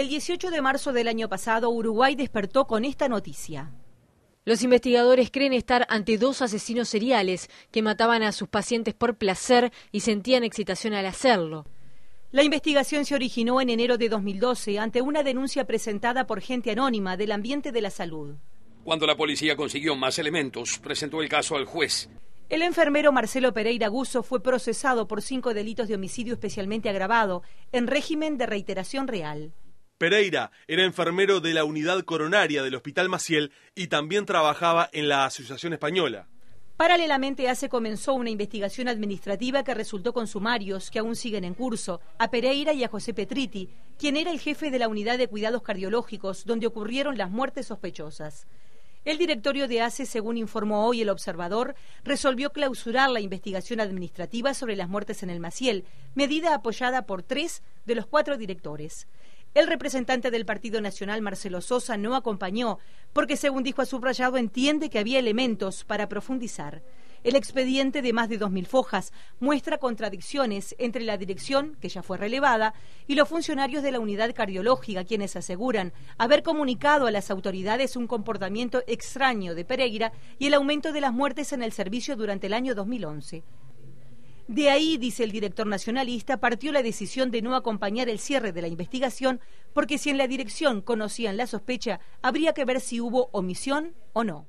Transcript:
El 18 de marzo del año pasado, Uruguay despertó con esta noticia. Los investigadores creen estar ante dos asesinos seriales que mataban a sus pacientes por placer y sentían excitación al hacerlo. La investigación se originó en enero de 2012 ante una denuncia presentada por gente anónima del ambiente de la salud. Cuando la policía consiguió más elementos, presentó el caso al juez. El enfermero Marcelo Pereira Guso fue procesado por cinco delitos de homicidio especialmente agravado en régimen de reiteración real. Pereira era enfermero de la unidad coronaria del Hospital Maciel y también trabajaba en la Asociación Española. Paralelamente, ACE comenzó una investigación administrativa que resultó con sumarios que aún siguen en curso a Pereira y a José Petriti, quien era el jefe de la unidad de cuidados cardiológicos donde ocurrieron las muertes sospechosas. El directorio de ACE, según informó hoy el observador, resolvió clausurar la investigación administrativa sobre las muertes en el Maciel, medida apoyada por tres de los cuatro directores. El representante del Partido Nacional, Marcelo Sosa, no acompañó porque, según dijo a subrayado, entiende que había elementos para profundizar. El expediente de más de 2.000 fojas muestra contradicciones entre la dirección, que ya fue relevada, y los funcionarios de la unidad cardiológica, quienes aseguran haber comunicado a las autoridades un comportamiento extraño de Pereira y el aumento de las muertes en el servicio durante el año 2011. De ahí, dice el director nacionalista, partió la decisión de no acompañar el cierre de la investigación, porque si en la dirección conocían la sospecha, habría que ver si hubo omisión o no.